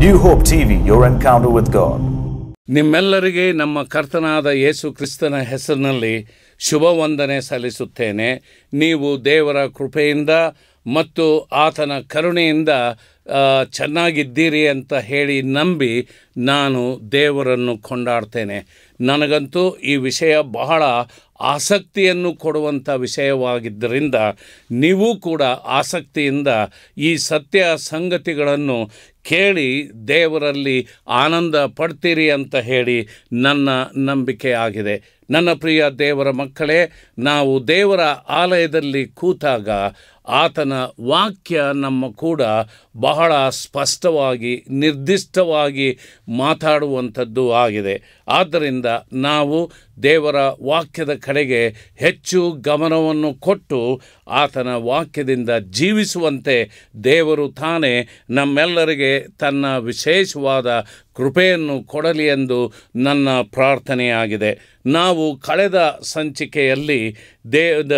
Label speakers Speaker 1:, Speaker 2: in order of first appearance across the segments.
Speaker 1: new hope TV your encounter with god ನಿಮ್ಮೆಲ್ಲರಿಗೆ ನಮ್ಮ ಕರ್ತನಾದ ಯೇಸು ಕ್ರಿಸ್ತನ ಹೆಸರಿನಲ್ಲಿ ಶುಭ ವಂದನೆ ಸಲ್ಲಿಸುತ್ತೇನೆ ನೀವು ದೇವರ ಕೃಪೆಯಿಂದ ಮತ್ತು ಆತನ ಕರುಣೆಯಿಂದ ಚೆನ್ನಾಗಿದ್ದೀರಿ ಅಂತ ಹೇಳಿ ನಂಬಿ ನಾನು ದೇವರನ್ನು ಕೊಂಡಾಡ್ತೇನೆ ನನಗಂತೂ ಈ ವಿಷಯ ಬಹಳ ಆಸಕ್ತಿಯನ್ನು ಕೊಡುವಂಥ ವಿಷಯವಾಗಿದ್ದರಿಂದ ನೀವು ಕೂಡ ಆಸಕ್ತಿಯಿಂದ ಈ ಸತ್ಯ ಸಂಗತಿಗಳನ್ನು ಕೇಳಿ ದೇವರಲ್ಲಿ ಆನಂದ ಪಡ್ತೀರಿ ಅಂತ ಹೇಳಿ ನನ್ನ ನಂಬಿಕೆ ಆಗಿದೆ ನನ್ನ ಪ್ರಿಯ ದೇವರ ಮಕ್ಕಳೇ ನಾವು ದೇವರ ಆಲಯದಲ್ಲಿ ಕೂತಾಗ ಆತನ ವಾಕ್ಯ ನಮ್ಮ ಕೂಡ ಬಹಳ ಸ್ಪಷ್ಟವಾಗಿ ನಿರ್ದಿಷ್ಟವಾಗಿ ಮಾತಾಡುವಂಥದ್ದು ಆಗಿದೆ ಆದ್ದರಿಂದ ನಾವು ದೇವರ ವಾಕ್ಯದ ಕಡೆಗೆ ಹೆಚ್ಚು ಗಮನವನ್ನು ಕೊಟ್ಟು ಆತನ ವಾಕ್ಯದಿಂದ ಜೀವಿಸುವಂತೆ ದೇವರು ತಾನೇ ನಮ್ಮೆಲ್ಲರಿಗೆ ತನ್ನ ವಿಶೇಷವಾದ ಕೃಪೆಯನ್ನು ಕೊಡಲಿ ಎಂದು ನನ್ನ ಪ್ರಾರ್ಥನೆಯಾಗಿದೆ ನಾವು ಕಳೆದ ಸಂಚಿಕೆಯಲ್ಲಿ ದೇವದ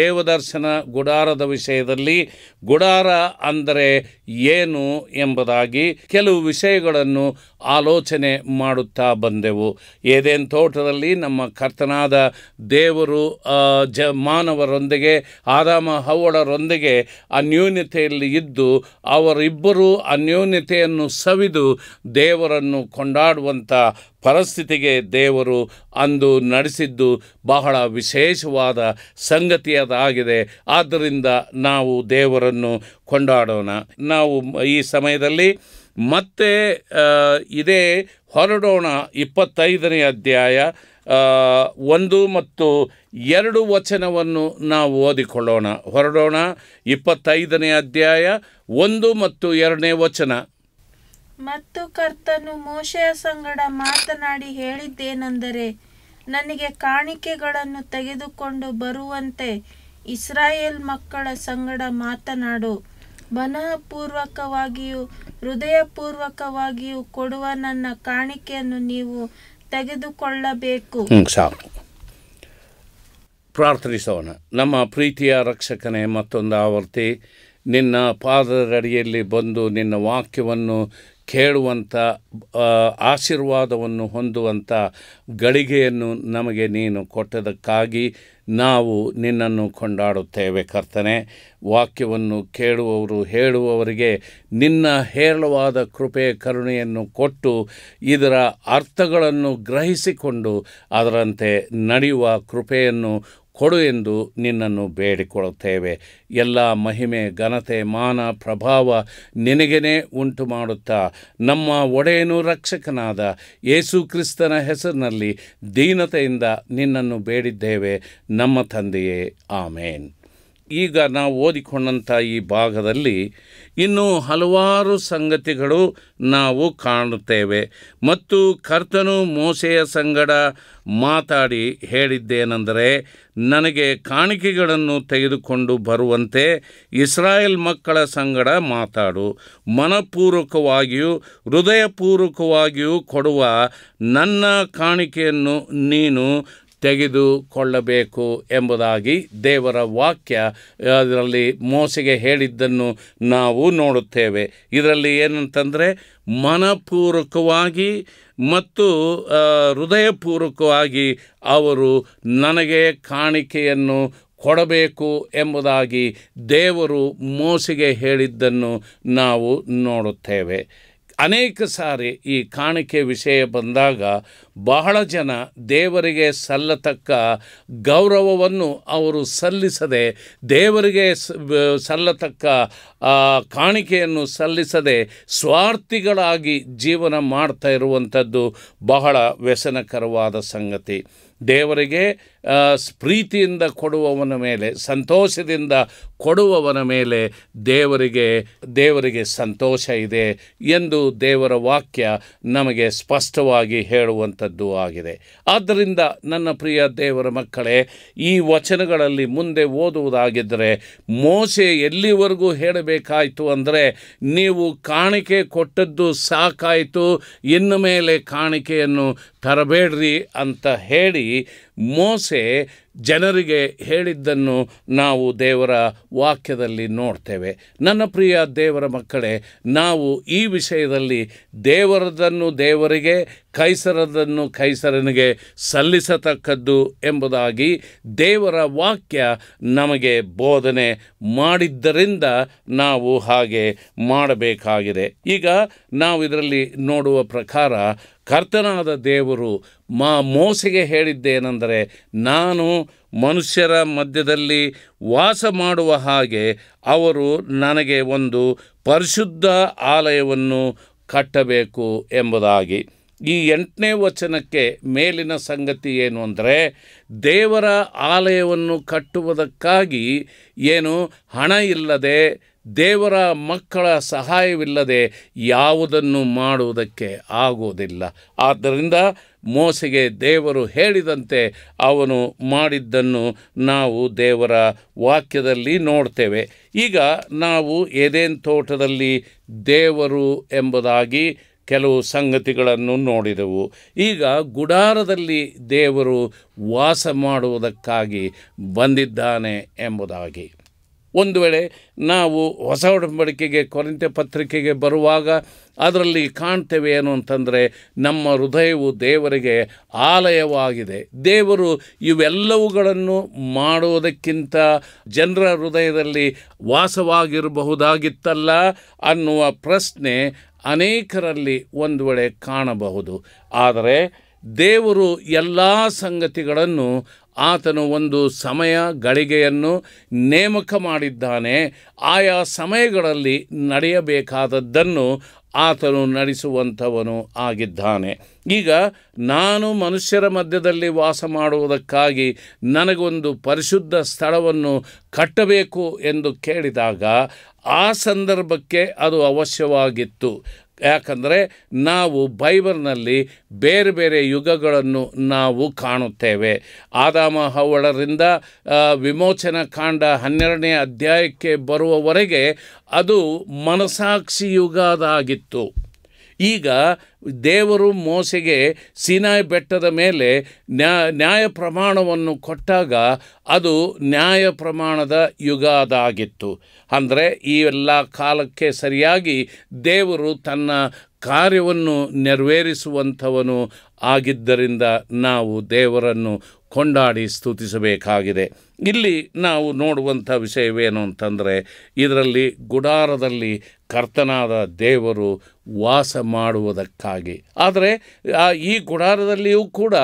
Speaker 1: ದೇವದರ್ಶನ ಗುಡಾರದ ವಿಷಯದಲ್ಲಿ ಗುಡಾರ ಅಂದರೆ ಏನು ಎಂಬುದಾಗಿ ಕೆಲವು ವಿಷಯಗಳನ್ನು ಆಲೋಚನೆ ಮಾಡುತ್ತಾ ಬಂದೆವು ಏದೇನ್ ತೋಟದಲ್ಲಿ ನಮ್ಮ ಕರ್ತನಾದ ದೇವರು ಜ ಮಾನವರೊಂದಿಗೆ ಆದಾಮ ಹವಳರೊಂದಿಗೆ ಅನ್ಯೂನ್ಯತೆಯಲ್ಲಿ ಇದ್ದು ಅವರಿಬ್ಬರೂ ಅನ್ಯೂನ್ಯತೆಯನ್ನು ಸವಿದು ದೇವರನ್ನು ಕೊಂಡಾಡುವಂಥ ಪರಿಸ್ಥಿತಿಗೆ ದೇವರು ಅಂದು ನಡೆಸಿದ್ದು ಬಹಳ ವಿಶೇಷವಾದ ಸಂಗತಿಯದಾಗಿದೆ ಆದ್ದರಿಂದ ನಾವು ದೇವರನ್ನು ಕೊಂಡಾಡೋಣ ನಾವು ಈ ಸಮಯದಲ್ಲಿ ಮತ್ತೆ ಇದೇ ಹೊರಡೋಣ ಇಪ್ಪತ್ತೈದನೇ ಅಧ್ಯಾಯ ಒಂದು ಮತ್ತು ಎರಡು ವಚನವನ್ನು ನಾವು ಓದಿಕೊಳ್ಳೋಣ ಹೊರಡೋಣ ಇಪ್ಪತ್ತೈದನೇ ಅಧ್ಯಾಯ ಒಂದು ಮತ್ತು ಎರಡನೇ ವಚನ ಮತ್ತು ಕರ್ತನು ಮೋಶೆಯ ಸಂಗಡ ಮಾತನಾಡಿ ಹೇಳಿದ್ದೇನೆಂದರೆ ನನಗೆ ಕಾಣಿಕೆಗಳನ್ನು ತೆಗೆದುಕೊಂಡು ಬರುವಂತೆ ಇಸ್ರಾಯೇಲ್ ಮಕ್ಕಳ ಸಂಗಡ ಮಾತನಾಡು ಮನಃಪೂರ್ವಕವಾಗಿಯೂ ಹೃದಯಪೂರ್ವಕವಾಗಿಯೂ ಕೊಡುವ ನನ್ನ ಕಾಣಿಕೆಯನ್ನು ನೀವು ತೆಗೆದುಕೊಳ್ಳಬೇಕು ಸಾಕು ಪ್ರಾರ್ಥಿಸೋಣ ನಮ್ಮ ಪ್ರೀತಿಯ ರಕ್ಷಕನೇ ಮತ್ತೊಂದು ಆವರ್ತಿ ನಿನ್ನ ಪಾದದಡಿಯಲ್ಲಿ ಬಂದು ನಿನ್ನ ವಾಕ್ಯವನ್ನು ಕೇಳುವಂಥ ಆಶೀರ್ವಾದವನ್ನು ಹೊಂದುವಂಥ ಗಳಿಗೆಯನ್ನು ನಮಗೆ ನೀನು ಕೊಟ್ಟದಕ್ಕಾಗಿ ನಾವು ನಿನ್ನನ್ನು ಕೊಂಡಾಡುತ್ತೇವೆ ಕರ್ತನೆ ವಾಕ್ಯವನ್ನು ಕೇಳುವವರು ಹೇಳುವವರಿಗೆ ನಿನ್ನ ಹೇರಳವಾದ ಕೃಪೆ ಕರುಣೆಯನ್ನು ಕೊಟ್ಟು ಇದರ ಅರ್ಥಗಳನ್ನು ಗ್ರಹಿಸಿಕೊಂಡು ಅದರಂತೆ ನಡೆಯುವ ಕೃಪೆಯನ್ನು ಕೊಡು ಎಂದು ನಿನ್ನನ್ನು ಬೇಡಿಕೊಳ್ಳುತ್ತೇವೆ ಎಲ್ಲ ಮಹಿಮೆ ಘನತೆ ಮಾನ ಪ್ರಭಾವ ನಿನಗೇನೆ ಉಂಟು ಮಾಡುತ್ತಾ ನಮ್ಮ ಒಡೆಯನು ರಕ್ಷಕನಾದ ಯೇಸು ಕ್ರಿಸ್ತನ ಹೆಸರಿನಲ್ಲಿ ದೀನತೆಯಿಂದ ನಿನ್ನನ್ನು ಬೇಡಿದ್ದೇವೆ ನಮ್ಮ ತಂದೆಯೇ ಆಮೇನ್ ಈಗ ನಾವು ಓದಿಕೊಂಡಂಥ ಈ ಭಾಗದಲ್ಲಿ ಇನ್ನೂ ಹಲವಾರು ಸಂಗತಿಗಳು ನಾವು ಕಾಣುತ್ತೇವೆ ಮತ್ತು ಕರ್ತನು ಮೋಸೆಯ ಸಂಗಡ ಮಾತಾಡಿ ಹೇಳಿದ್ದೇನೆಂದರೆ ನನಗೆ ಕಾಣಿಕೆಗಳನ್ನು ತೆಗೆದುಕೊಂಡು ಬರುವಂತೆ ಇಸ್ರಾಯೇಲ್ ಮಕ್ಕಳ ಸಂಗಡ ಮಾತಾಡು ಮನಪೂರ್ವಕವಾಗಿಯೂ ಹೃದಯಪೂರ್ವಕವಾಗಿಯೂ ಕೊಡುವ ನನ್ನ ಕಾಣಿಕೆಯನ್ನು ನೀನು ತೆಗೆದುಕೊಳ್ಳಬೇಕು ಎಂಬುದಾಗಿ ದೇವರ ವಾಕ್ಯ ಅದರಲ್ಲಿ ಮೋಸೆಗೆ ಹೇಳಿದ್ದನ್ನು ನಾವು ನೋಡುತ್ತೇವೆ ಇದರಲ್ಲಿ ಏನಂತಂದರೆ ಮನಪೂರ್ವಕವಾಗಿ ಮತ್ತು ಹೃದಯಪೂರ್ವಕವಾಗಿ ಅವರು ನನಗೆ ಕಾಣಿಕೆಯನ್ನು ಕೊಡಬೇಕು ಎಂಬುದಾಗಿ ದೇವರು ಮೋಸೆಗೆ ಹೇಳಿದ್ದನ್ನು ನಾವು ನೋಡುತ್ತೇವೆ ಅನೇಕ ಸಾರಿ ಈ ಕಾಣಿಕೆ ವಿಷಯ ಬಂದಾಗ ಬಹಳ ಜನ ದೇವರಿಗೆ ಸಲ್ಲತಕ್ಕ ಗೌರವವನ್ನು ಅವರು ಸಲ್ಲಿಸದೆ ದೇವರಿಗೆ ಸಲ್ಲತಕ್ಕ ಕಾಣಿಕೆಯನ್ನು ಸಲ್ಲಿಸದೆ ಸ್ವಾರ್ಥಿಗಳಾಗಿ ಜೀವನ ಮಾಡ್ತಾ ಇರುವಂಥದ್ದು ಬಹಳ ವ್ಯಸನಕರವಾದ ಸಂಗತಿ ದೇವರಿಗೆ ಪ್ರೀತಿಯಿಂದ ಕೊಡುವವನ ಮೇಲೆ ಸಂತೋಷದಿಂದ ಕೊಡುವವನ ಮೇಲೆ ದೇವರಿಗೆ ದೇವರಿಗೆ ಸಂತೋಷ ಇದೆ ಎಂದು ದೇವರ ವಾಕ್ಯ ನಮಗೆ ಸ್ಪಷ್ಟವಾಗಿ ಹೇಳುವಂಥದ್ದು ಆಗಿದೆ ಆದ್ದರಿಂದ ನನ್ನ ಪ್ರಿಯ ದೇವರ ಮಕ್ಕಳೇ ಈ ವಚನಗಳಲ್ಲಿ ಮುಂದೆ ಓದುವುದಾಗಿದ್ದರೆ ಮೋಸೆ ಎಲ್ಲಿವರೆಗೂ ಹೇಳಬೇಕಾಯಿತು ಅಂದರೆ ನೀವು ಕಾಣಿಕೆ ಕೊಟ್ಟದ್ದು ಸಾಕಾಯಿತು ಇನ್ನು ಮೇಲೆ ಕಾಣಿಕೆಯನ್ನು ತರಬೇಡ್ರಿ ಅಂತ ಹೇಳಿ ಮೋಸೆ ಜನರಿಗೆ ಹೇಳಿದ್ದನ್ನು ನಾವು ದೇವರ ವಾಕ್ಯದಲ್ಲಿ ನೋಡ್ತೇವೆ ನನ್ನ ಪ್ರಿಯ ದೇವರ ಮಕ್ಕಳೇ ನಾವು ಈ ವಿಷಯದಲ್ಲಿ ದೇವರದನ್ನು ದೇವರಿಗೆ ಕೈಸರದನ್ನು ಕೈಸರನಿಗೆ ಸಲ್ಲಿಸತಕ್ಕದ್ದು ಎಂಬುದಾಗಿ ದೇವರ ವಾಕ್ಯ ನಮಗೆ ಬೋಧನೆ ಮಾಡಿದ್ದರಿಂದ ನಾವು ಹಾಗೆ ಮಾಡಬೇಕಾಗಿದೆ ಈಗ ನಾವು ಇದರಲ್ಲಿ ನೋಡುವ ಪ್ರಕಾರ ಕರ್ತನಾದ ದೇವರು ಮಾ ಮೋಸೆಗೆ ಹೇಳಿದ್ದೇನೆಂದರೆ ನಾನು ಮನುಷ್ಯರ ಮಧ್ಯದಲ್ಲಿ ವಾಸ ಮಾಡುವ ಹಾಗೆ ಅವರು ನನಗೆ ಒಂದು ಪರಿಶುದ್ಧ ಆಲಯವನ್ನು ಕಟ್ಟಬೇಕು ಎಂಬುದಾಗಿ ಈ ಎಂಟನೇ ವಚನಕ್ಕೆ ಮೇಲಿನ ಸಂಗತಿ ಏನು ಅಂದರೆ ದೇವರ ಆಲಯವನ್ನು ಕಟ್ಟುವುದಕ್ಕಾಗಿ ಏನು ಹಣ ಇಲ್ಲದೆ ದೇವರ ಮಕ್ಕಳ ಸಹಾಯವಿಲ್ಲದೆ ಯಾವುದನ್ನು ಮಾಡುವುದಕ್ಕೆ ಆಗುವುದಿಲ್ಲ ಆದ್ದರಿಂದ ಮೋಸೆಗೆ ದೇವರು ಹೇಳಿದಂತೆ ಅವನು ಮಾಡಿದ್ದನ್ನು ನಾವು ದೇವರ ವಾಕ್ಯದಲ್ಲಿ ನೋಡ್ತೇವೆ ಈಗ ನಾವು ಎದೇನ್ ತೋಟದಲ್ಲಿ ದೇವರು ಎಂಬುದಾಗಿ ಕೆಲವು ಸಂಗತಿಗಳನ್ನು ನೋಡಿದೆವು ಈಗ ಗುಡಾರದಲ್ಲಿ ದೇವರು ವಾಸ ಮಾಡುವುದಕ್ಕಾಗಿ ಬಂದಿದ್ದಾನೆ ಎಂಬುದಾಗಿ ಒಂದು ವೇಳೆ ನಾವು ಹೊಸ ಒಡಂಬಡಿಕೆಗೆ ಕೊರಂತೆ ಪತ್ರಿಕೆಗೆ ಬರುವಾಗ ಅದರಲ್ಲಿ ಕಾಣ್ತೇವೆ ಏನು ಅಂತಂದರೆ ನಮ್ಮ ಹೃದಯವು ದೇವರಿಗೆ ಆಲಯವಾಗಿದೆ ದೇವರು ಇವೆಲ್ಲವುಗಳನ್ನು ಮಾಡುವುದಕ್ಕಿಂತ ಜನರ ಹೃದಯದಲ್ಲಿ ವಾಸವಾಗಿರಬಹುದಾಗಿತ್ತಲ್ಲ ಅನ್ನುವ ಪ್ರಶ್ನೆ ಅನೇಕರಲ್ಲಿ ಒಂದು ವೇಳೆ ಕಾಣಬಹುದು ಆದರೆ ದೇವರು ಎಲ್ಲ ಸಂಗತಿಗಳನ್ನು ಆತನು ಒಂದು ಸಮಯ ಗಳಿಗೆಯನ್ನು ನೇಮಕ ಮಾಡಿದ್ದಾನೆ ಆಯಾ ಸಮಯಗಳಲ್ಲಿ ನಡೆಯಬೇಕಾದದ್ದನ್ನು ಆತನು ನಡೆಸುವಂಥವನು ಆಗಿದ್ದಾನೆ ಈಗ ನಾನು ಮನುಷ್ಯರ ಮಧ್ಯದಲ್ಲಿ ವಾಸ ಮಾಡುವುದಕ್ಕಾಗಿ ನನಗೊಂದು ಪರಿಶುದ್ಧ ಸ್ಥಳವನ್ನು ಕಟ್ಟಬೇಕು ಎಂದು ಕೇಳಿದಾಗ ಆ ಸಂದರ್ಭಕ್ಕೆ ಅದು ಅವಶ್ಯವಾಗಿತ್ತು ಯಾಕಂದರೆ ನಾವು ಬೈಬಲ್ನಲ್ಲಿ ಬೇರೆ ಬೇರೆ ಯುಗಗಳನ್ನು ನಾವು ಕಾಣುತ್ತೇವೆ ಆದಾಮ ಹವಳರಿಂದ ವಿಮೋಚನ ಕಾಂಡ ಹನ್ನೆರಡನೇ ಅಧ್ಯಾಯಕ್ಕೆ ಬರುವವರೆಗೆ ಅದು ಮನಸಾಕ್ಷಿ ಯುಗದಾಗಿತ್ತು ಈಗ ದೇವರು ಮೋಸೆಗೆ ಸಿನಾಯ್ ಬೆಟ್ಟದ ಮೇಲೆ ನ್ಯಾಯ ಪ್ರಮಾಣವನ್ನು ಕೊಟ್ಟಾಗ ಅದು ನ್ಯಾಯ ಪ್ರಮಾಣದ ಯುಗಾದಾಗಿತ್ತು ಅಂದರೆ ಈ ಎಲ್ಲ ಕಾಲಕ್ಕೆ ಸರಿಯಾಗಿ ದೇವರು ತನ್ನ ಕಾರ್ಯವನ್ನು ನೆರವೇರಿಸುವಂಥವನು ಆಗಿದ್ದರಿಂದ ನಾವು ದೇವರನ್ನು ಕೊಂಡಾಡಿ ಸ್ತುತಿಸಬೇಕಾಗಿದೆ ಇಲ್ಲಿ ನಾವು ನೋಡುವಂಥ ವಿಷಯವೇನು ಅಂತಂದರೆ ಇದರಲ್ಲಿ ಗುಡಾರದಲ್ಲಿ ಕರ್ತನಾದ ದೇವರು ವಾಸ ಮಾಡುವುದಕ್ಕಾಗಿ ಹಾಗೆ ಆದರೆ ಈ ಗುಡಾರದಲ್ಲಿಯೂ ಕೂಡ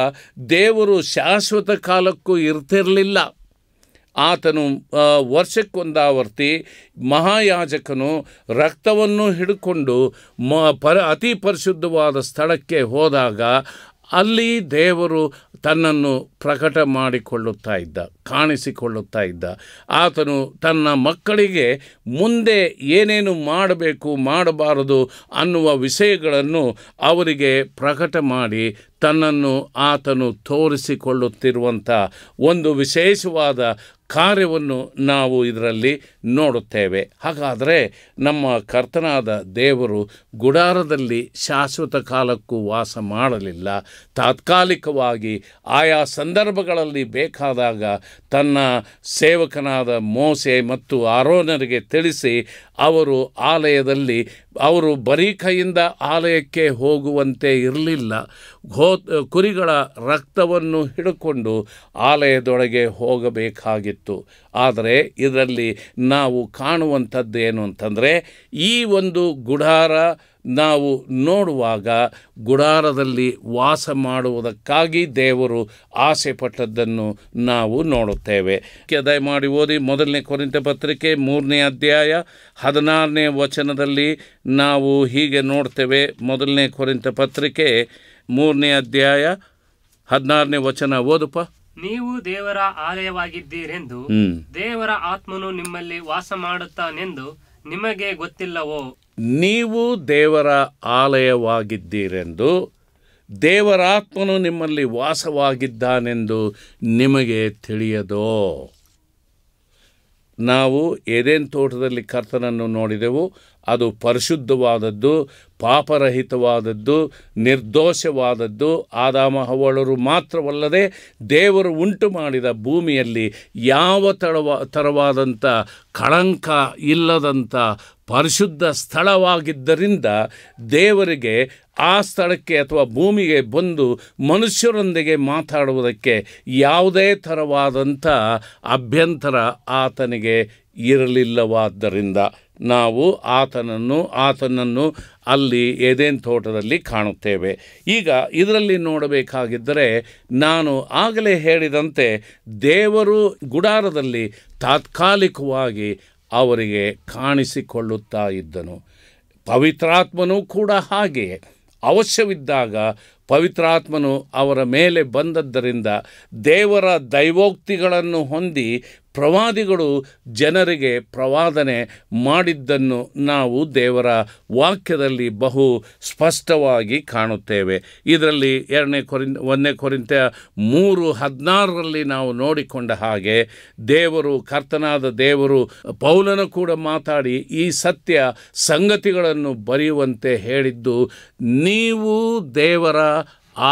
Speaker 1: ದೇವರು ಶಾಶ್ವತ ಕಾಲಕ್ಕೂ ಇರ್ತಿರಲಿಲ್ಲ ಆತನು ವರ್ಷಕ್ಕೊಂದಾವರ್ತಿ ಮಹಾಯಾಜಕನು ರಕ್ತವನ್ನು ಹಿಡ್ಕೊಂಡು ಮ ಪರ ಅತಿ ಪರಿಶುದ್ಧವಾದ ಸ್ಥಳಕ್ಕೆ ಹೋದಾಗ ಅಲ್ಲಿ ದೇವರು ತನ್ನನ್ನು ಪ್ರಕಟ ಮಾಡಿಕೊಳ್ಳುತ್ತಾ ಇದ್ದ ಕಾಣಿಸಿಕೊಳ್ಳುತ್ತಾ ಇದ್ದ ಆತನು ತನ್ನ ಮಕ್ಕಳಿಗೆ ಮುಂದೆ ಏನೇನು ಮಾಡಬೇಕು ಮಾಡಬಾರದು ಅನ್ನುವ ವಿಷಯಗಳನ್ನು ಅವರಿಗೆ ಪ್ರಕಟ ಮಾಡಿ ತನ್ನನ್ನು ಆತನು ತೋರಿಸಿಕೊಳ್ಳುತ್ತಿರುವಂಥ ಒಂದು ವಿಶೇಷವಾದ ಕಾರ್ಯವನ್ನು ನಾವು ಇದರಲ್ಲಿ ನೋಡುತ್ತೇವೆ ಹಾಗಾದರೆ ನಮ್ಮ ಕರ್ತನಾದ ದೇವರು ಗುಡಾರದಲ್ಲಿ ಶಾಶ್ವತ ಕಾಲಕ್ಕೂ ವಾಸ ಮಾಡಲಿಲ್ಲ ತಾತ್ಕಾಲಿಕವಾಗಿ ಆಯಾ ಸಂದರ್ಭಗಳಲ್ಲಿ ಬೇಕಾದಾಗ ತನ್ನ ಸೇವಕನಾದ ಮೋಸೆ ಮತ್ತು ಆರೋನರಿಗೆ ತಿಳಿಸಿ ಅವರು ಆಲಯದಲ್ಲಿ ಅವರು ಬರೀ ಕೈಯಿಂದ ಆಲಯಕ್ಕೆ ಹೋಗುವಂತೆ ಇರಲಿಲ್ಲ ಘೋ ಕುರಿಗಳ ರಕ್ತವನ್ನು ಹಿಡ್ಕೊಂಡು ಆಲಯದೊಳಗೆ ಹೋಗಬೇಕಾಗಿತ್ತು ಆದರೆ ಇದರಲ್ಲಿ ನಾವು ಕಾಣುವಂಥದ್ದೇನು ಅಂತಂದರೆ ಈ ಒಂದು ಗುಡಾರ ನಾವು ನೋಡುವಾಗ ಗುಡಾರದಲ್ಲಿ ವಾಸ ಮಾಡುವುದಕ್ಕಾಗಿ ದೇವರು ಆಸೆ ಪಟ್ಟದ್ದನ್ನು ನಾವು ನೋಡುತ್ತೇವೆ ಮಾಡಿ ಓದಿ ಮೊದಲನೇ ಕೊರಿಂತ ಪತ್ರಿಕೆ ಮೂರನೇ ಅಧ್ಯಾಯ ಹದಿನಾರನೇ ವಚನದಲ್ಲಿ ನಾವು ಹೀಗೆ ನೋಡ್ತೇವೆ ಮೊದಲನೇ ಕೊರಿಂತ ಪತ್ರಿಕೆ ಮೂರನೇ ಅಧ್ಯಾಯ ಹದಿನಾರನೇ ವಚನ ಓದುಪ್ಪ ನೀವು ದೇವರ ಆಲಯವಾಗಿದ್ದೀರೆಂದು ದೇವರ ಆತ್ಮನು ನಿಮ್ಮಲ್ಲಿ ವಾಸ ಮಾಡುತ್ತಾನೆಂದು ನಿಮಗೆ ಗೊತ್ತಿಲ್ಲವೋ ನೀವು ದೇವರ ಆಲಯವಾಗಿದ್ದೀರೆಂದು ದೇವರಾತ್ಮನು ನಿಮ್ಮಲ್ಲಿ ವಾಸವಾಗಿದ್ದಾನೆಂದು ನಿಮಗೆ ತಿಳಿಯದೋ ನಾವು ಏದೇನು ತೋಟದಲ್ಲಿ ಕರ್ತನನ್ನು ನೋಡಿದೆವು ಅದು ಪರಿಶುದ್ಧವಾದದ್ದು ಪಾಪರಹಿತವಾದದ್ದು ನಿರ್ದೋಷವಾದದ್ದು ಆದಾಮ ಹವಳರು ಮಾತ್ರವಲ್ಲದೆ ದೇವರು ಉಂಟು ಮಾಡಿದ ಭೂಮಿಯಲ್ಲಿ ಯಾವ ತಳವ ಥರವಾದಂಥ ಕಳಂಕ ಇಲ್ಲದಂಥ ಪರಿಶುದ್ಧ ಸ್ಥಳವಾಗಿದ್ದರಿಂದ ದೇವರಿಗೆ ಆ ಸ್ಥಳಕ್ಕೆ ಅಥವಾ ಭೂಮಿಗೆ ಬಂದು ಮನುಷ್ಯರೊಂದಿಗೆ ಮಾತಾಡುವುದಕ್ಕೆ ಯಾವುದೇ ಥರವಾದಂಥ ಅಭ್ಯಂತರ ಆತನಿಗೆ ಇರಲಿಲ್ಲವಾದ್ದರಿಂದ ನಾವು ಆತನನ್ನು ಆತನನ್ನು ಅಲ್ಲಿ ಏದೇನ್ ತೋಟದಲ್ಲಿ ಕಾಣುತ್ತೇವೆ ಈಗ ಇದರಲ್ಲಿ ನೋಡಬೇಕಾಗಿದ್ದರೆ ನಾನು ಆಗಲೇ ಹೇಳಿದಂತೆ ದೇವರು ಗುಡಾರದಲ್ಲಿ ತಾತ್ಕಾಲಿಕವಾಗಿ ಅವರಿಗೆ ಕಾಣಿಸಿಕೊಳ್ಳುತ್ತಾ ಇದ್ದನು ಪವಿತ್ರಾತ್ಮನೂ ಕೂಡ ಹಾಗೆಯೇ ಅವಶ್ಯವಿದ್ದಾಗ ಪವಿತ್ರಾತ್ಮನು ಅವರ ಮೇಲೆ ಬಂದದ್ದರಿಂದ ದೇವರ ದೈವೋಕ್ತಿಗಳನ್ನು ಹೊಂದಿ ಪ್ರವಾದಿಗಳು ಜನರಿಗೆ ಪ್ರವಾದನೆ ಮಾಡಿದ್ದನ್ನು ನಾವು ದೇವರ ವಾಕ್ಯದಲ್ಲಿ ಬಹು ಸ್ಪಷ್ಟವಾಗಿ ಕಾಣುತ್ತೇವೆ ಇದರಲ್ಲಿ ಎರಡನೇ ಕೊರಿ ಒಂದನೇ ಕೊರಿಂತ ಮೂರು ಹದಿನಾರರಲ್ಲಿ ನಾವು ನೋಡಿಕೊಂಡ ಹಾಗೆ ದೇವರು ಕರ್ತನಾದ ದೇವರು ಪೌಲನ ಕೂಡ ಮಾತಾಡಿ ಈ ಸತ್ಯ ಸಂಗತಿಗಳನ್ನು ಬರೆಯುವಂತೆ ಹೇಳಿದ್ದು ನೀವು ದೇವರ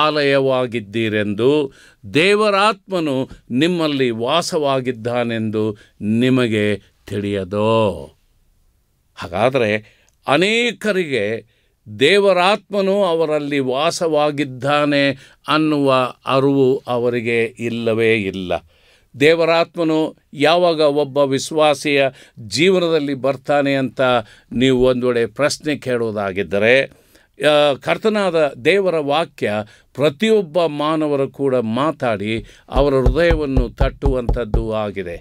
Speaker 1: ಆಲಯವಾಗಿದ್ದೀರೆಂದು ದೇವರಾತ್ಮನು ನಿಮ್ಮಲ್ಲಿ ವಾಸವಾಗಿದ್ದಾನೆಂದು ನಿಮಗೆ ತಿಳಿಯದೋ ಹಾಗಾದರೆ ಅನೇಕರಿಗೆ ದೇವರಾತ್ಮನು ಅವರಲ್ಲಿ ವಾಸವಾಗಿದ್ದಾನೆ ಅನ್ನುವ ಅರಿವು ಅವರಿಗೆ ಇಲ್ಲವೇ ಇಲ್ಲ ದೇವರಾತ್ಮನು ಯಾವಾಗ ಒಬ್ಬ ವಿಶ್ವಾಸಿಯ ಜೀವನದಲ್ಲಿ ಬರ್ತಾನೆ ಅಂತ ನೀವು ಒಂದು ವೇಳೆ ಪ್ರಶ್ನೆ ಕೇಳುವುದಾಗಿದ್ದರೆ ಕರ್ತನಾದ ದೇವರ ವಾಕ್ಯ ಪ್ರತಿಯೊಬ್ಬ ಮಾನವರು ಕೂಡ ಮಾತಾಡಿ ಅವರ ಹೃದಯವನ್ನು ತಟ್ಟುವಂಥದ್ದು ಆಗಿದೆ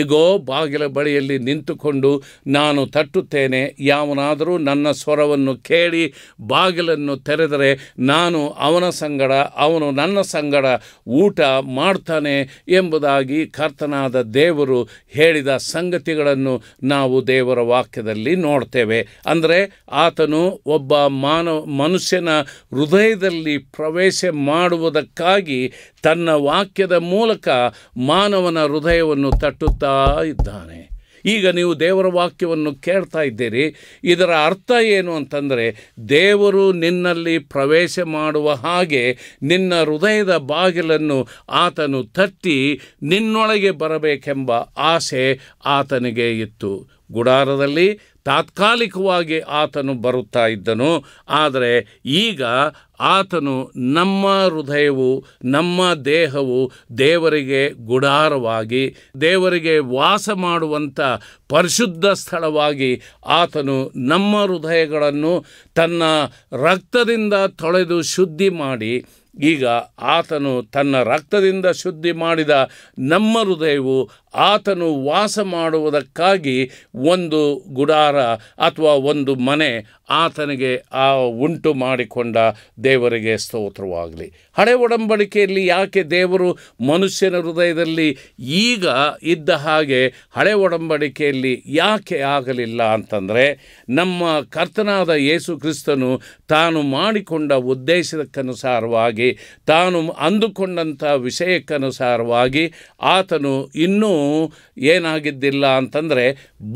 Speaker 1: ಈಗೋ ಬಾಗಿಲ ಬಳಿಯಲ್ಲಿ ನಿಂತುಕೊಂಡು ನಾನು ತಟ್ಟುತ್ತೇನೆ ಯಾವನಾದರೂ ನನ್ನ ಸ್ವರವನ್ನು ಕೇಳಿ ಬಾಗಿಲನ್ನು ತೆರೆದರೆ ನಾನು ಅವನ ಸಂಗಡ ಅವನು ನನ್ನ ಸಂಗಡ ಊಟ ಮಾಡ್ತಾನೆ ಎಂಬುದಾಗಿ ಕರ್ತನಾದ ದೇವರು ಹೇಳಿದ ಸಂಗತಿಗಳನ್ನು ನಾವು ದೇವರ ವಾಕ್ಯದಲ್ಲಿ ನೋಡ್ತೇವೆ ಅಂದರೆ ಆತನು ಒಬ್ಬ ಮಾನವ ಮನುಷ್ಯನ ಹೃದಯದಲ್ಲಿ ಪ್ರವೇಶ ಮಾಡುವುದಕ್ಕಾಗಿ ತನ್ನ ವಾಕ್ಯದ ಮೂಲಕ ಮಾನವನ ಹೃದಯವನ್ನು ತಟ್ಟು ಮಾಡ್ತಾ ಇದ್ದಾನೆ ಈಗ ನೀವು ದೇವರ ವಾಕ್ಯವನ್ನು ಕೇಳ್ತಾ ಇದ್ದೀರಿ ಇದರ ಅರ್ಥ ಏನು ಅಂತಂದರೆ ದೇವರು ನಿನ್ನಲ್ಲಿ ಪ್ರವೇಶ ಮಾಡುವ ಹಾಗೆ ನಿನ್ನ ಹೃದಯದ ಬಾಗಿಲನ್ನು ಆತನು ತಟ್ಟಿ ನಿನ್ನೊಳಗೆ ಬರಬೇಕೆಂಬ ಆಸೆ ಆತನಿಗೆ ಇತ್ತು ಗುಡಾರದಲ್ಲಿ ತಾತ್ಕಾಲಿಕವಾಗಿ ಆತನು ಬರುತ್ತಾ ಇದ್ದನು ಆದರೆ ಈಗ ಆತನು ನಮ್ಮ ಹೃದಯವು ನಮ್ಮ ದೇಹವು ದೇವರಿಗೆ ಗುಡಾರವಾಗಿ ದೇವರಿಗೆ ವಾಸ ಮಾಡುವಂಥ ಪರಿಶುದ್ಧ ಸ್ಥಳವಾಗಿ ಆತನು ನಮ್ಮ ಹೃದಯಗಳನ್ನು ತನ್ನ ರಕ್ತದಿಂದ ತೊಳೆದು ಶುದ್ಧಿ ಮಾಡಿ ಈಗ ಆತನು ತನ್ನ ರಕ್ತದಿಂದ ಶುದ್ಧಿ ಮಾಡಿದ ನಮ್ಮ ಹೃದಯವು ಆತನು ವಾಸ ಮಾಡುವುದಕ್ಕಾಗಿ ಒಂದು ಗುಡಾರ ಅಥವಾ ಒಂದು ಮನೆ ಆತನಿಗೆ ಆ ಉಂಟು ಮಾಡಿಕೊಂಡ ದೇವರಿಗೆ ಸ್ತೋತ್ರವಾಗಲಿ ಹಳೆ ಒಡಂಬಡಿಕೆಯಲ್ಲಿ ಯಾಕೆ ದೇವರು ಮನುಷ್ಯನ ಹೃದಯದಲ್ಲಿ ಈಗ ಇದ್ದ ಹಾಗೆ ಹಳೆ ಒಡಂಬಡಿಕೆಯಲ್ಲಿ ಯಾಕೆ ಆಗಲಿಲ್ಲ ಅಂತಂದರೆ ನಮ್ಮ ಕರ್ತನಾದ ಯೇಸು ಕ್ರಿಸ್ತನು ತಾನು ಮಾಡಿಕೊಂಡ ಉದ್ದೇಶಕ್ಕನುಸಾರವಾಗಿ ತಾನು ಅಂದುಕೊಂಡಂಥ ವಿಷಯಕ್ಕನುಸಾರವಾಗಿ ಆತನು ಇನ್ನೂ ಏನಾಗಿದ್ದಿಲ್ಲ ಅಂತಂದರೆ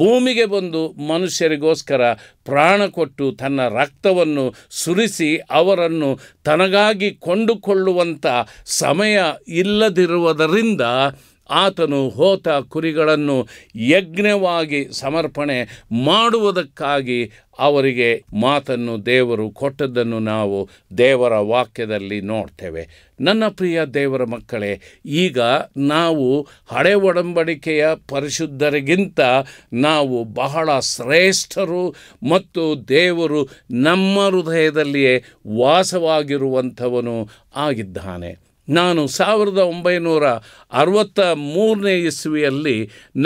Speaker 1: ಭೂಮಿಗೆ ಬಂದು ಮನುಷ್ಯರಿಗೋಸ್ಕರ ಪ್ರಾಣ ಕೊಟ್ಟು ತನ್ನ ರಕ್ತವನ್ನು ಸುರಿಸಿ ಅವರನ್ನು ತನಗಾಗಿ ಕೊಂಡುಕೊಂಡು ಮಾಡಿಕೊಳ್ಳುವಂಥ ಸಮಯ ಇಲ್ಲದಿರುವುದರಿಂದ ಆತನು ಹೋತ ಕುರಿಗಳನ್ನು ಯಜ್ಞವಾಗಿ ಸಮರ್ಪಣೆ ಮಾಡುವುದಕ್ಕಾಗಿ ಅವರಿಗೆ ಮಾತನ್ನು ದೇವರು ಕೊಟ್ಟದ್ದನ್ನು ನಾವು ದೇವರ ವಾಕ್ಯದಲ್ಲಿ ನೋಡ್ತೇವೆ ನನ್ನ ಪ್ರಿಯ ದೇವರ ಮಕ್ಕಳೇ ಈಗ ನಾವು ಹಳೆ ಒಡಂಬಡಿಕೆಯ ಪರಿಶುದ್ಧರಿಗಿಂತ ನಾವು ಬಹಳ ಶ್ರೇಷ್ಠರು ಮತ್ತು ದೇವರು ನಮ್ಮ ಹೃದಯದಲ್ಲಿಯೇ ವಾಸವಾಗಿರುವಂಥವನು ಆಗಿದ್ದಾನೆ ನಾನು ಸಾವಿರದ ಒಂಬೈನೂರ ಅರವತ್ತ ಮೂರನೇ ಇಸ್ವಿಯಲ್ಲಿ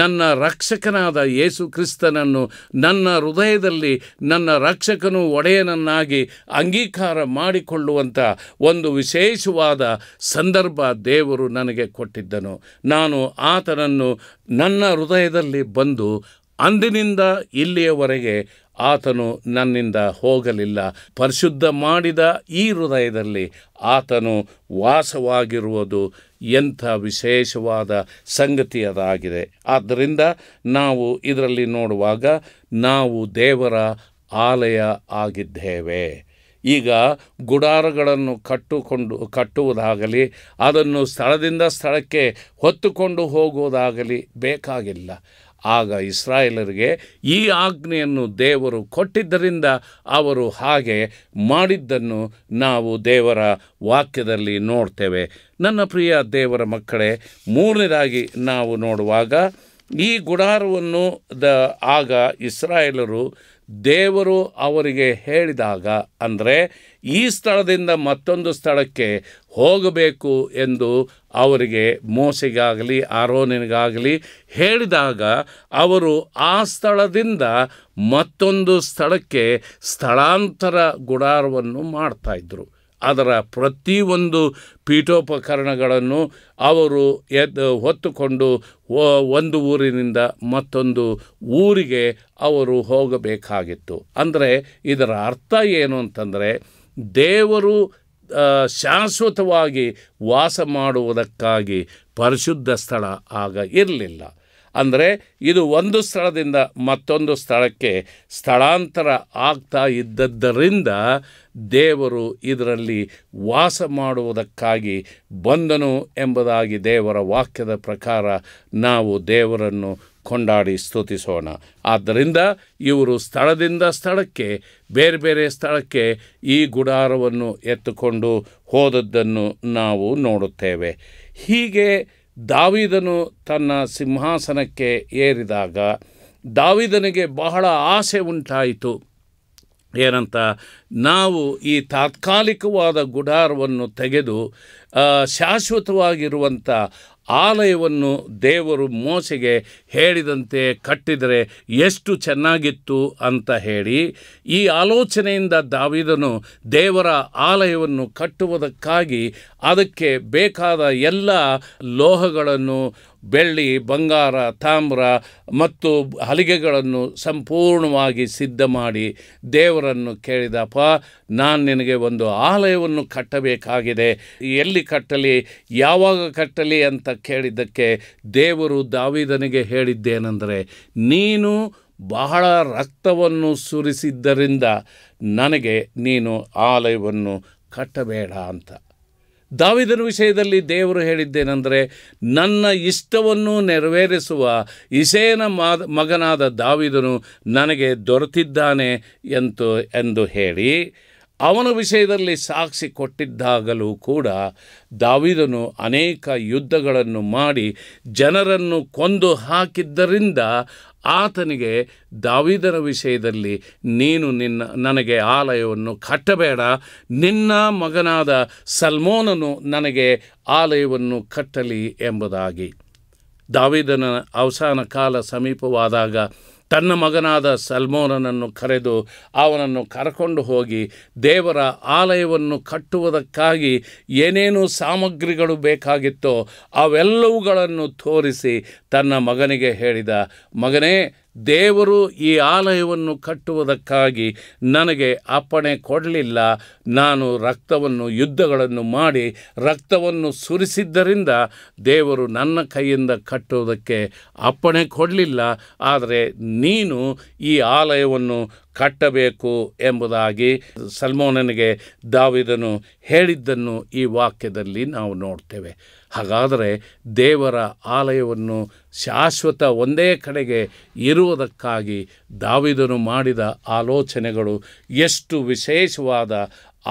Speaker 1: ನನ್ನ ರಕ್ಷಕನಾದ ಯೇಸು ಕ್ರಿಸ್ತನನ್ನು ನನ್ನ ಹೃದಯದಲ್ಲಿ ನನ್ನ ರಕ್ಷಕನು ಒಡೆಯನನ್ನಾಗಿ ಅಂಗೀಕಾರ ಮಾಡಿಕೊಳ್ಳುವಂಥ ಒಂದು ವಿಶೇಷವಾದ ಸಂದರ್ಭ ದೇವರು ನನಗೆ ಕೊಟ್ಟಿದ್ದನು ನಾನು ಆತನನ್ನು ನನ್ನ ಹೃದಯದಲ್ಲಿ ಬಂದು ಅಂದಿನಿಂದ ಇಲ್ಲಿಯವರೆಗೆ ಆತನು ನನ್ನಿಂದ ಹೋಗಲಿಲ್ಲ ಪರಿಶುದ್ಧ ಮಾಡಿದ ಈ ಹೃದಯದಲ್ಲಿ ಆತನು ವಾಸವಾಗಿರುವುದು ಎಂಥ ವಿಶೇಷವಾದ ಸಂಗತಿ ಅದಾಗಿದೆ ಆದ್ದರಿಂದ ನಾವು ಇದರಲ್ಲಿ ನೋಡುವಾಗ ನಾವು ದೇವರ ಆಲಯ ಆಗಿದ್ದೇವೆ ಈಗ ಗುಡಾರಗಳನ್ನು ಕಟ್ಟುಕೊಂಡು ಕಟ್ಟುವುದಾಗಲಿ ಅದನ್ನು ಸ್ಥಳದಿಂದ ಸ್ಥಳಕ್ಕೆ ಹೊತ್ತುಕೊಂಡು ಹೋಗುವುದಾಗಲಿ ಬೇಕಾಗಿಲ್ಲ ಆಗ ಇಸ್ರಾಯೇಲರಿಗೆ ಈ ಆಜ್ಞೆಯನ್ನು ದೇವರು ಕೊಟ್ಟಿದ್ದರಿಂದ ಅವರು ಹಾಗೆ ಮಾಡಿದ್ದನ್ನು ನಾವು ದೇವರ ವಾಕ್ಯದಲ್ಲಿ ನೋಡ್ತೇವೆ ನನ್ನ ಪ್ರಿಯ ದೇವರ ಮಕ್ಕಳೇ ಮೂರನೇದಾಗಿ ನಾವು ನೋಡುವಾಗ ಈ ಗುಡಾರವನ್ನು ದ ಆಗ ಇಸ್ರಾಯೇಲರು ದೇವರು ಅವರಿಗೆ ಹೇಳಿದಾಗ ಅಂದರೆ ಈ ಸ್ಥಳದಿಂದ ಮತ್ತೊಂದು ಸ್ಥಳಕ್ಕೆ ಹೋಗಬೇಕು ಎಂದು ಅವರಿಗೆ ಮೋಸೆಗಾಗಲಿ ಆರೋನಿಗಾಗಲಿ ಹೇಳಿದಾಗ ಅವರು ಆ ಸ್ಥಳದಿಂದ ಮತ್ತೊಂದು ಸ್ಥಳಕ್ಕೆ ಸ್ಥಳಾಂತರ ಗುಡಾರವನ್ನು ಮಾಡ್ತಾಯಿದ್ರು ಅದರ ಪ್ರತಿಯೊಂದು ಪೀಠೋಪಕರಣಗಳನ್ನು ಅವರು ಎದ್ದು ಹೊತ್ತುಕೊಂಡು ಒಂದು ಊರಿನಿಂದ ಮತ್ತೊಂದು ಊರಿಗೆ ಅವರು ಹೋಗಬೇಕಾಗಿತ್ತು ಅಂದರೆ ಇದರ ಅರ್ಥ ಏನು ಅಂತಂದರೆ ದೇವರು ಶಾಶ್ವತವಾಗಿ ವಾಸ ಮಾಡುವುದಕ್ಕಾಗಿ ಪರಿಶುದ್ಧ ಸ್ಥಳ ಆಗ ಇರಲಿಲ್ಲ ಅಂದರೆ ಇದು ಒಂದು ಸ್ಥಳದಿಂದ ಮತ್ತೊಂದು ಸ್ಥಳಕ್ಕೆ ಸ್ಥಳಾಂತರ ಆಗ್ತಾ ಇದ್ದದ್ದರಿಂದ ದೇವರು ಇದರಲ್ಲಿ ವಾಸ ಮಾಡುವುದಕ್ಕಾಗಿ ಬಂದನು ಎಂಬುದಾಗಿ ದೇವರ ವಾಕ್ಯದ ಪ್ರಕಾರ ನಾವು ದೇವರನ್ನು ಕೊಂಡಾಡಿ ಸ್ತುತಿಸೋಣ ಆದ್ದರಿಂದ ಇವರು ಸ್ಥಳದಿಂದ ಸ್ಥಳಕ್ಕೆ ಬೇರೆ ಬೇರೆ ಸ್ಥಳಕ್ಕೆ ಈ ಗುಡಾರವನ್ನು ಎತ್ತುಕೊಂಡು ಹೋದದ್ದನ್ನು ನಾವು ನೋಡುತ್ತೇವೆ ಹೀಗೆ ದಾವಿದನು ತನ್ನ ಸಿಂಹಾಸನಕ್ಕೆ ಏರಿದಾಗ ದಾವಿದನಿಗೆ ಬಹಳ ಆಸೆ ಉಂಟಾಯಿತು ಏನಂತ ನಾವು ಈ ತಾತ್ಕಾಲಿಕವಾದ ಗುಡಾರವನ್ನು ತೆಗೆದು ಶಾಶ್ವತವಾಗಿರುವಂಥ ಆಲಯವನ್ನು ದೇವರು ಮೋಸೆಗೆ ಹೇಳಿದಂತೆ ಕಟ್ಟಿದರೆ ಎಷ್ಟು ಚೆನ್ನಾಗಿತ್ತು ಅಂತ ಹೇಳಿ ಈ ಆಲೋಚನೆಯಿಂದ ದಾವಿದನು ದೇವರ ಆಲಯವನ್ನು ಕಟ್ಟುವುದಕ್ಕಾಗಿ ಅದಕ್ಕೆ ಬೇಕಾದ ಎಲ್ಲ ಲೋಹಗಳನ್ನು ಬೆಳ್ಳಿ ಬಂಗಾರ ತಾಮ್ರ ಮತ್ತು ಹಲಿಗೆಗಳನ್ನು ಸಂಪೂರ್ಣವಾಗಿ ಸಿದ್ಧ ಮಾಡಿ ದೇವರನ್ನು ಕೇಳಿದಪ್ಪ ನಾನು ನಿನಗೆ ಒಂದು ಆಲಯವನ್ನು ಕಟ್ಟಬೇಕಾಗಿದೆ ಎಲ್ಲಿ ಕಟ್ಟಲಿ ಯಾವಾಗ ಕಟ್ಟಲಿ ಅಂತ ಕೇಳಿದ್ದಕ್ಕೆ ದೇವರು ದಾವಿದನಿಗೆ ಹೇಳಿದ್ದೇನೆಂದರೆ ನೀನು ಬಹಳ ರಕ್ತವನ್ನು ಸುರಿಸಿದ್ದರಿಂದ ನನಗೆ ನೀನು ಆಲಯವನ್ನು ಕಟ್ಟಬೇಡ ಅಂತ ದಾವಿದನ ವಿಷಯದಲ್ಲಿ ದೇವರು ಹೇಳಿದ್ದೇನೆಂದರೆ ನನ್ನ ಇಷ್ಟವನ್ನು ನೆರವೇರಿಸುವ ಇಸೇನ ಮಗನಾದ ದಾವಿದನು ನನಗೆ ದೊರೆತಿದ್ದಾನೆ ಎಂದು ಎಂದು ಹೇಳಿ ಅವನ ವಿಷಯದಲ್ಲಿ ಸಾಕ್ಷಿ ಕೊಟ್ಟಿದ್ದಾಗಲೂ ಕೂಡ ದಾವಿದನು ಅನೇಕ ಯುದ್ಧಗಳನ್ನು ಮಾಡಿ ಜನರನ್ನು ಕೊಂದು ಹಾಕಿದ್ದರಿಂದ ಆತನಿಗೆ ದಾವಿದರ ವಿಷಯದಲ್ಲಿ ನೀನು ನಿನ್ನ ನನಗೆ ಆಲಯವನ್ನು ಕಟ್ಟಬೇಡ ನಿನ್ನ ಮಗನಾದ ಸಲ್ಮೋನನು ನನಗೆ ಆಲಯವನ್ನು ಕಟ್ಟಲಿ ಎಂಬುದಾಗಿ ದಾವಿದನ ಅವಸಾನ ಕಾಲ ಸಮೀಪವಾದಾಗ ತನ್ನ ಮಗನಾದ ಸಲ್ಮೋನನನ್ನು ಕರೆದು ಅವನನ್ನು ಕರಕೊಂಡು ಹೋಗಿ ದೇವರ ಆಲಯವನ್ನು ಕಟ್ಟುವುದಕ್ಕಾಗಿ ಏನೇನು ಸಾಮಗ್ರಿಗಳು ಬೇಕಾಗಿತ್ತೋ ಅವೆಲ್ಲವುಗಳನ್ನು ತೋರಿಸಿ ತನ್ನ ಮಗನಿಗೆ ಹೇಳಿದ ಮಗನೇ ದೇವರು ಈ ಆಲಯವನ್ನು ಕಟ್ಟುವುದಕ್ಕಾಗಿ ನನಗೆ ಅಪ್ಪಣೆ ಕೊಡಲಿಲ್ಲ ನಾನು ರಕ್ತವನ್ನು ಯುದ್ಧಗಳನ್ನು ಮಾಡಿ ರಕ್ತವನ್ನು ಸುರಿಸಿದ್ದರಿಂದ ದೇವರು ನನ್ನ ಕೈಯಿಂದ ಕಟ್ಟುವುದಕ್ಕೆ ಅಪ್ಪಣೆ ಕೊಡಲಿಲ್ಲ ಆದರೆ ನೀನು ಈ ಆಲಯವನ್ನು ಕಟ್ಟಬೇಕು ಎಂಬುದಾಗಿ ಸಲ್ಮೋನನಿಗೆ ದಾವಿದನು ಹೇಳಿದ್ದನ್ನು ಈ ವಾಕ್ಯದಲ್ಲಿ ನಾವು ನೋಡ್ತೇವೆ ಹಾಗಾದರೆ ದೇವರ ಆಲಯವನ್ನು ಶಾಶ್ವತ ಒಂದೇ ಕಡೆಗೆ ಇರುವುದಕ್ಕಾಗಿ ದಾವಿದನು ಮಾಡಿದ ಆಲೋಚನೆಗಳು ಎಷ್ಟು ವಿಶೇಷವಾದ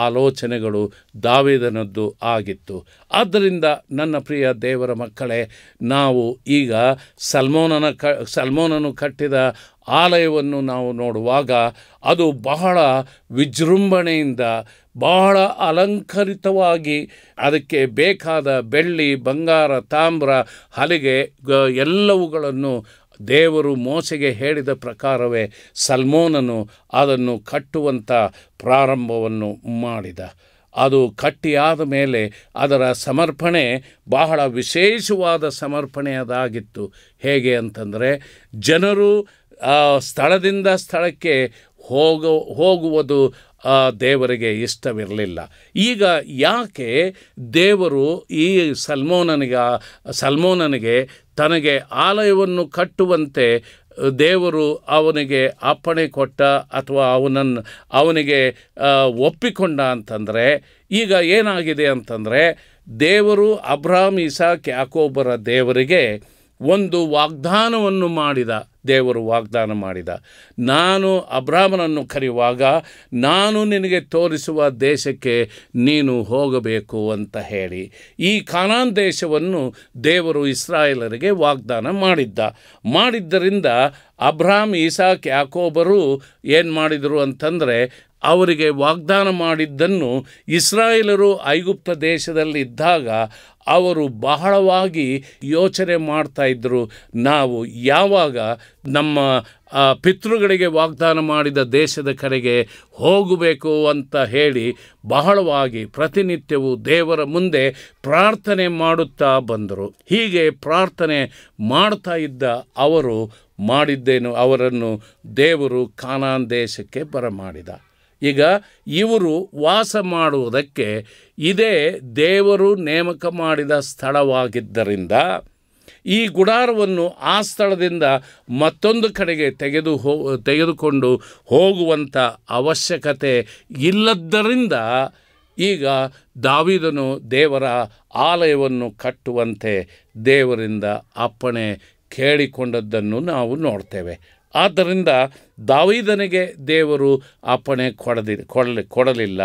Speaker 1: ಆಲೋಚನೆಗಳು ದಾವಿದನದ್ದು ಆಗಿತ್ತು ಆದ್ದರಿಂದ ನನ್ನ ಪ್ರಿಯ ದೇವರ ಮಕ್ಕಳೇ ನಾವು ಈಗ ಸಲ್ಮೋನನ ಕ ಸಲ್ಮೋನನು ಕಟ್ಟಿದ ಆಲಯವನ್ನು ನಾವು ನೋಡುವಾಗ ಅದು ಬಹಳ ವಿಜೃಂಭಣೆಯಿಂದ ಬಹಳ ಅಲಂಕರಿತವಾಗಿ ಅದಕ್ಕೆ ಬೇಕಾದ ಬೆಳ್ಳಿ ಬಂಗಾರ ತಾಮ್ರ ಹಲಿಗೆ ಎಲ್ಲವುಗಳನ್ನು ದೇವರು ಮೋಸೆಗೆ ಹೇಳಿದ ಪ್ರಕಾರವೇ ಸಲ್ಮೋನನು ಅದನ್ನು ಕಟ್ಟುವಂಥ ಪ್ರಾರಂಭವನ್ನು ಮಾಡಿದ ಅದು ಕಟ್ಟಿಯಾದ ಮೇಲೆ ಅದರ ಸಮರ್ಪಣೆ ಬಹಳ ವಿಶೇಷವಾದ ಸಮರ್ಪಣೆ ಅದಾಗಿತ್ತು ಹೇಗೆ ಅಂತಂದರೆ ಜನರು ಸ್ಥಳದಿಂದ ಸ್ಥಳಕ್ಕೆ ಹೋಗ ಹೋಗುವುದು ದೇವರಿಗೆ ಇಷ್ಟವಿರಲಿಲ್ಲ ಈಗ ಯಾಕೆ ದೇವರು ಈ ಸಲ್ಮೋನನಿಗೆ ಸಲ್ಮೋನನಿಗೆ ತನಗೆ ಆಲಯವನ್ನು ಕಟ್ಟುವಂತೆ ದೇವರು ಅವನಿಗೆ ಅಪ್ಪಣೆ ಕೊಟ್ಟ ಅಥವಾ ಅವನನ್ನು ಅವನಿಗೆ ಒಪ್ಪಿಕೊಂಡ ಅಂತಂದರೆ ಈಗ ಏನಾಗಿದೆ ಅಂತಂದರೆ ದೇವರು ಅಬ್ರಾಹ್ಮ್ ಇಸಾಕ್ ಯಾಕೋಬರ ದೇವರಿಗೆ ಒಂದು ವಾಗ್ದಾನವನ್ನು ಮಾಡಿದ ದೇವರು ವಾಗ್ದಾನ ಮಾಡಿದ ನಾನು ಅಬ್ರಾಹ್ಮನನ್ನು ಕರೆಯುವಾಗ ನಾನು ನಿನಗೆ ತೋರಿಸುವ ದೇಶಕ್ಕೆ ನೀನು ಹೋಗಬೇಕು ಅಂತ ಹೇಳಿ ಈ ಖಾನಾನ್ ದೇಶವನ್ನು ದೇವರು ಇಸ್ರಾಯೇಲರಿಗೆ ವಾಗ್ದಾನ ಮಾಡಿದ್ದ ಮಾಡಿದ್ದರಿಂದ ಅಬ್ರಾಹ್ಮ್ ಈಸಾಕ್ ಯಾಕೋಬರು ಏನು ಮಾಡಿದರು ಅಂತಂದರೆ ಅವರಿಗೆ ವಾಗ್ದಾನ ಮಾಡಿದ್ದನ್ನು ಇಸ್ರಾಯೇಲರು ಐಗುಪ್ತ ದೇಶದಲ್ಲಿದ್ದಾಗ ಅವರು ಬಹಳವಾಗಿ ಯೋಚನೆ ಮಾಡ್ತಾ ಇದ್ದರು ನಾವು ಯಾವಾಗ ನಮ್ಮ ಪಿತೃಗಳಿಗೆ ವಾಗ್ದಾನ ಮಾಡಿದ ದೇಶದ ಕಡೆಗೆ ಹೋಗಬೇಕು ಅಂತ ಹೇಳಿ ಬಹಳವಾಗಿ ಪ್ರತಿನಿತ್ಯವೂ ದೇವರ ಮುಂದೆ ಪ್ರಾರ್ಥನೆ ಮಾಡುತ್ತಾ ಬಂದರು ಹೀಗೆ ಪ್ರಾರ್ಥನೆ ಮಾಡ್ತಾ ಇದ್ದ ಅವರು ಮಾಡಿದ್ದೇನು ಅವರನ್ನು ದೇವರು ಕಾನಾನ್ ದೇಶಕ್ಕೆ ಬರಮಾಡಿದ ಈಗ ಇವರು ವಾಸ ಮಾಡುವುದಕ್ಕೆ ಇದೇ ದೇವರು ನೇಮಕ ಮಾಡಿದ ಸ್ಥಳವಾಗಿದ್ದರಿಂದ ಈ ಗುಡಾರವನ್ನು ಆ ಸ್ಥಳದಿಂದ ಮತ್ತೊಂದು ಕಡೆಗೆ ತೆಗೆದು ಹೋ ತೆಗೆದುಕೊಂಡು ಹೋಗುವಂಥ ಅವಶ್ಯಕತೆ ಇಲ್ಲದ್ದರಿಂದ ಈಗ ದಾವಿದನು ದೇವರ ಆಲಯವನ್ನು ಕಟ್ಟುವಂತೆ ದೇವರಿಂದ ಅಪ್ಪಣೆ ಕೇಳಿಕೊಂಡದ್ದನ್ನು ನಾವು ನೋಡ್ತೇವೆ ಆದ್ದರಿಂದ ದಾವಿದನಿಗೆ ದೇವರು ಅಪ್ಪಣೆ ಕೊಡದಿ ಕೊಡಲಿ ಕೊಡಲಿಲ್ಲ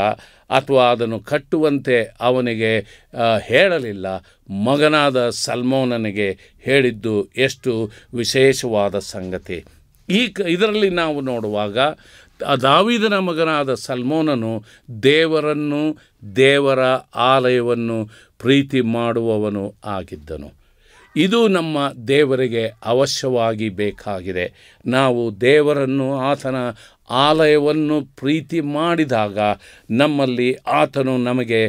Speaker 1: ಅಥವಾ ಅದನ್ನು ಕಟ್ಟುವಂತೆ ಅವನಿಗೆ ಹೇಳಲಿಲ್ಲ ಮಗನಾದ ಸಲ್ಮೋನನಿಗೆ ಹೇಳಿದ್ದು ಎಷ್ಟು ವಿಶೇಷವಾದ ಸಂಗತಿ ಈ ಕ ಇದರಲ್ಲಿ ನಾವು ನೋಡುವಾಗ ದಾವಿದನ ಮಗನಾದ ಸಲ್ಮೋನನು ದೇವರನ್ನು ದೇವರ ಆಲಯವನ್ನು ಪ್ರೀತಿ ಮಾಡುವವನು ಆಗಿದ್ದನು ಇದು ನಮ್ಮ ದೇವರಿಗೆ ಅವಶ್ಯವಾಗಿ ಬೇಕಾಗಿದೆ ನಾವು ದೇವರನ್ನು ಆತನ ಆಲಯವನ್ನು ಪ್ರೀತಿ ಮಾಡಿದಾಗ ನಮ್ಮಲ್ಲಿ ಆತನು ನಮಗೆ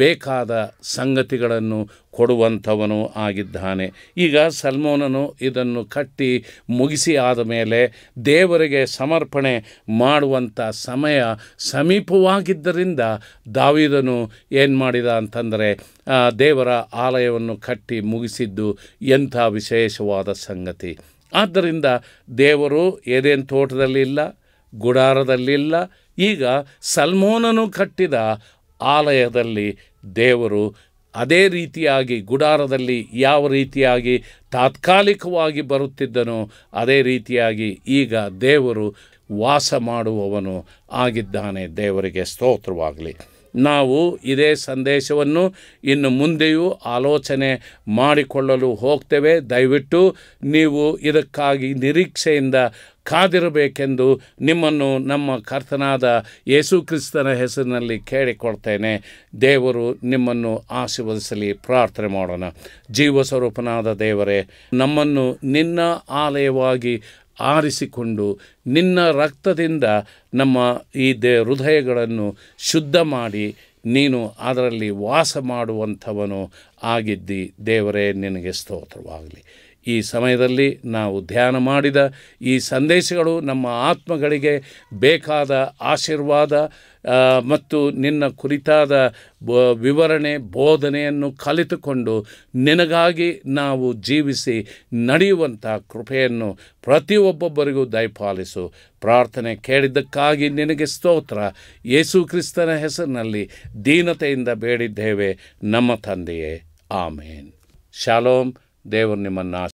Speaker 1: ಬೇಕಾದ ಸಂಗತಿಗಳನ್ನು ಕೊಡುವಂಥವನು ಆಗಿದ್ದಾನೆ ಈಗ ಸಲ್ಮೋನನು ಇದನ್ನು ಕಟ್ಟಿ ಮುಗಿಸಿ ಆದ ಮೇಲೆ ದೇವರಿಗೆ ಸಮರ್ಪಣೆ ಮಾಡುವಂಥ ಸಮಯ ಸಮೀಪವಾಗಿದ್ದರಿಂದ ದಾವಿದನು ಏನು ಮಾಡಿದ ಅಂತಂದರೆ ದೇವರ ಆಲಯವನ್ನು ಕಟ್ಟಿ ಮುಗಿಸಿದ್ದು ಎಂಥ ವಿಶೇಷವಾದ ಸಂಗತಿ ಆದ್ದರಿಂದ ದೇವರು ಏನೇನು ತೋಟದಲ್ಲಿ ಇಲ್ಲ ಗುಡಾರದಲ್ಲಿಲ್ಲ ಈಗ ಸಲ್ಮೋನನು ಕಟ್ಟಿದ ಆಲಯದಲ್ಲಿ ದೇವರು ಅದೇ ರೀತಿಯಾಗಿ ಗುಡಾರದಲ್ಲಿ ಯಾವ ರೀತಿಯಾಗಿ ತಾತ್ಕಾಲಿಕವಾಗಿ ಬರುತ್ತಿದ್ದನೋ ಅದೇ ರೀತಿಯಾಗಿ ಈಗ ದೇವರು ವಾಸ ಮಾಡುವವನು ಆಗಿದ್ದಾನೆ ದೇವರಿಗೆ ಸ್ತೋತ್ರವಾಗಲಿ ನಾವು ಇದೇ ಸಂದೇಶವನ್ನು ಇನ್ನು ಮುಂದೆಯೂ ಆಲೋಚನೆ ಮಾಡಿಕೊಳ್ಳಲು ಹೋಗ್ತೇವೆ ದಯವಿಟ್ಟು ನೀವು ಇದಕ್ಕಾಗಿ ನಿರೀಕ್ಷೆಯಿಂದ ಕಾದಿರಬೇಕೆಂದು ನಿಮ್ಮನ್ನು ನಮ್ಮ ಕರ್ತನಾದ ಯೇಸು ಕ್ರಿಸ್ತನ ಹೆಸರಿನಲ್ಲಿ ಕೇಳಿಕೊಡ್ತೇನೆ ದೇವರು ನಿಮ್ಮನ್ನು ಆಶೀರ್ವದಿಸಲಿ ಪ್ರಾರ್ಥನೆ ಮಾಡೋಣ ಜೀವ ಸ್ವರೂಪನಾದ ದೇವರೇ ನಮ್ಮನ್ನು ನಿನ್ನ ಆಲಯವಾಗಿ ಆರಿಸಿಕೊಂಡು ನಿನ್ನ ರಕ್ತದಿಂದ ನಮ್ಮ ಈ ದೇ ಹೃದಯಗಳನ್ನು ಶುದ್ಧ ಮಾಡಿ ನೀನು ಅದರಲ್ಲಿ ವಾಸ ಮಾಡುವಂಥವನು ಆಗಿದ್ದಿ ದೇವರೇ ನಿನಗೆ ಸ್ತೋತ್ರವಾಗಲಿ ಈ ಸಮಯದಲ್ಲಿ ನಾವು ಧ್ಯಾನ ಮಾಡಿದ ಈ ಸಂದೇಶಗಳು ನಮ್ಮ ಆತ್ಮಗಳಿಗೆ ಬೇಕಾದ ಆಶೀರ್ವಾದ ಮತ್ತು ನಿನ್ನ ಕುರಿತಾದ ವಿವರಣೆ ಬೋಧನೆಯನ್ನು ಕಲಿತುಕೊಂಡು ನಿನಗಾಗಿ ನಾವು ಜೀವಿಸಿ ನಡೆಯುವಂಥ ಕೃಪೆಯನ್ನು ಪ್ರತಿಯೊಬ್ಬೊಬ್ಬರಿಗೂ ದಯಪಾಲಿಸು ಪ್ರಾರ್ಥನೆ ಕೇಳಿದ್ದಕ್ಕಾಗಿ ನಿನಗೆ ಸ್ತೋತ್ರ ಯೇಸು ಕ್ರಿಸ್ತನ ಹೆಸರಿನಲ್ಲಿ ದೀನತೆಯಿಂದ ಬೇಡಿದ್ದೇವೆ ನಮ್ಮ ತಂದೆಯೇ ಆಮೇನ್ ಶಾಲೋಮ್ ದೇವರು ನಿಮ್ಮನ್ನು